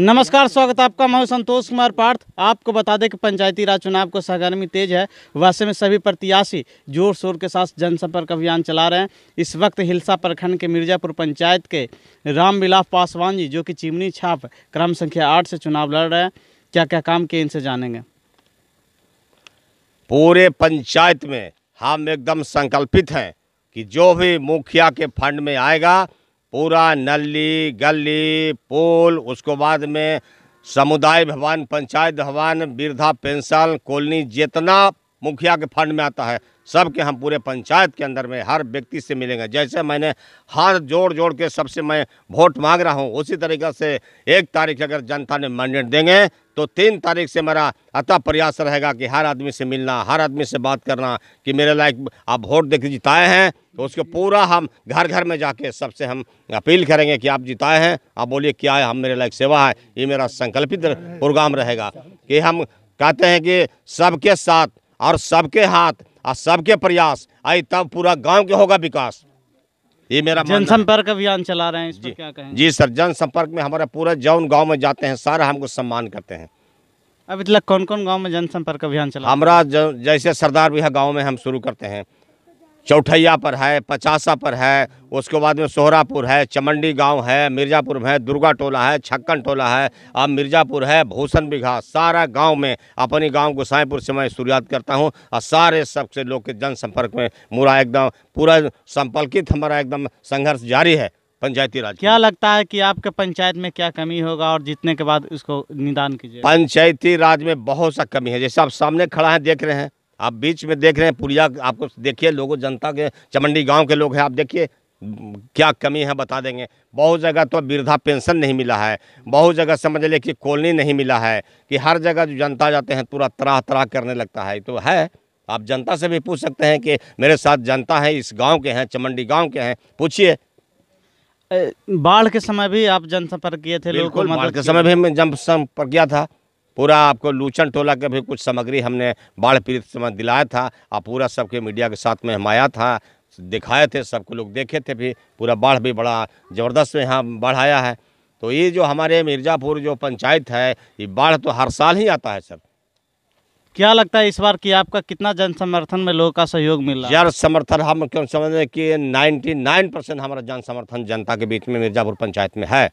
नमस्कार स्वागत आपका मैं संतोष कुमार पार्थ आपको बता दें कि पंचायती राज चुनाव को सरगर्मी तेज है वैसे में सभी प्रत्याशी जोर शोर के साथ जनसंपर्क अभियान चला रहे हैं इस वक्त हिलसा प्रखंड के मिर्जापुर पंचायत के रामविलास पासवान जी जो कि चिमनी छाप क्रम संख्या आठ से चुनाव लड़ रहे हैं क्या क्या काम किए इनसे जानेंगे पूरे पंचायत में हम एकदम संकल्पित हैं कि जो भी मुखिया के फंड में आएगा पूरा नली गली पुल उसको बाद में समुदाय भवन पंचायत भवन वृद्धा पेंशन कॉलोनी जितना मुखिया के फंड में आता है सबके हम पूरे पंचायत के अंदर में हर व्यक्ति से मिलेंगे जैसे मैंने हर जोड़ जोड़ के सबसे मैं वोट मांग रहा हूँ उसी तरीके से एक तारीख अगर जनता ने मैंडेट देंगे तो तीन तारीख से मेरा अतः प्रयास रहेगा कि हर आदमी से मिलना हर आदमी से बात करना कि मेरे लायक आप वोट देख जिताए हैं तो उसको पूरा हम घर घर में जाके सबसे हम अपील करेंगे कि आप जिताए हैं आप बोलिए क्या है हम मेरे लायक सेवा है ये मेरा संकल्पित प्रोग्राम रहेगा कि हम कहते हैं कि सबके साथ और सबके हाथ और सबके प्रयास आई तब पूरा गांव के होगा विकास ये मेरा जनसंपर्क अभियान चला रहे हैं जी, क्या कहें जी सर जनसंपर्क में हमारा पूरा जौन गांव में जाते हैं सारा हमको सम्मान करते हैं अभी तक कौन कौन गांव में जनसंपर्क अभियान चला हमारा जैसे सरदार बिहार गांव में हम शुरू करते हैं चौठैया पर है पचासा पर है उसके बाद में सोहरापुर है चमंडी गांव है मिर्ज़ापुर है दुर्गा टोला है छक्कन टोला है अब मिर्ज़ापुर है भूषण बिघा सारा गांव में अपने गांव गोसाईपुर से मैं शुरुआत करता हूं और सारे सबसे लोग के जनसंपर्क में पूरा एकदम पूरा संपर्कित हमारा एकदम संघर्ष जारी है पंचायती राज क्या लगता है कि आपके पंचायत में क्या कमी होगा और जीतने के बाद उसको निदान कीजिए पंचायती राज में बहुत सा कमी है जैसे आप सामने खड़ा है देख रहे हैं आप बीच में देख रहे हैं पुरिया आपको देखिए लोगों जनता के चमंडी गांव के लोग हैं आप देखिए क्या कमी है बता देंगे बहुत जगह तो वृद्धा पेंशन नहीं मिला है बहुत जगह समझ ले कि कॉलोनी नहीं मिला है कि हर जगह जो जनता जाते हैं पूरा तरह तरह करने लगता है तो है आप जनता से भी पूछ सकते हैं कि मेरे साथ जनता है इस गाँव के हैं चमंडी गाँव के हैं पूछिए बाढ़ के समय भी आप जनसंपर्क किए थे लोगों बाढ़ के समय भी मैं जनसंपर्क किया था पूरा आपको लूचन टोला के भी कुछ सामग्री हमने बाढ़ पीड़ित समय दिलाया था और पूरा सबके मीडिया के साथ में हम आया था दिखाए थे सबको लोग देखे थे भी पूरा बाढ़ भी बड़ा ज़बरदस्त में यहाँ बाढ़ आया है तो ये जो हमारे मिर्ज़ापुर जो पंचायत है ये बाढ़ तो हर साल ही आता है सर क्या लगता है इस बार कि आपका कितना जन समर्थन में लोगों का सहयोग मिल रहा है यार समर्थन हम क्यों समझ रहे कि 99 परसेंट हमारा जन समर्थन जनता के बीच में मिर्ज़ापुर पंचायत में है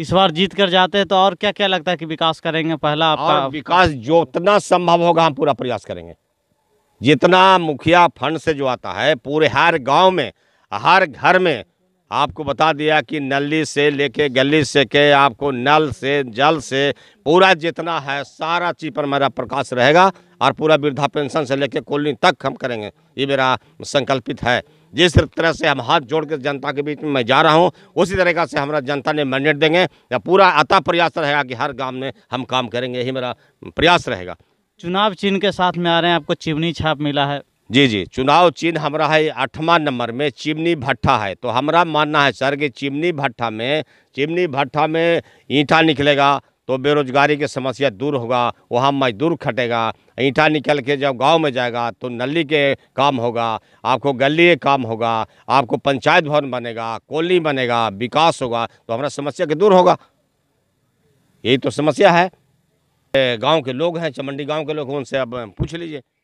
इस बार जीत कर जाते हैं तो और क्या क्या लगता है कि विकास करेंगे पहला आपका विकास उतना संभव होगा हम पूरा प्रयास करेंगे जितना मुखिया फंड से जो आता है पूरे हर गांव में हर घर में आपको बता दिया कि नली से लेके गली से के आपको नल से जल से पूरा जितना है सारा चीज पर मेरा प्रकाश रहेगा और पूरा वृद्धा पेंशन से लेके कॉलोनी तक हम करेंगे ये मेरा संकल्पित है जिस तरह से हम हाथ जोड़ कर जनता के बीच में मैं जा रहा हूँ उसी तरीका से हमारा जनता ने मैंडेट देंगे या पूरा अता प्रयास रहेगा कि हर गाँव में हम काम करेंगे यही मेरा प्रयास रहेगा चुनाव चिन्ह के साथ में आ रहे हैं आपको चिमनी छाप मिला है जी जी चुनाव चिन्ह हमारा है आठवां नंबर में चिमनी भट्ठा है तो हमारा मानना है सर कि चिमनी भट्ठा में चिमनी भट्ठा में ईंटा निकलेगा तो बेरोजगारी की समस्या दूर होगा वहाँ मजदूर खटेगा ईंटा निकल के जब गांव में जाएगा तो नली के काम होगा आपको गली के काम होगा आपको पंचायत भवन बनेगा कॉलोनी बनेगा विकास होगा तो हमारा समस्या के दूर होगा यही तो समस्या है गांव के लोग हैं चमंडी गांव के लोग उनसे आप पूछ लीजिए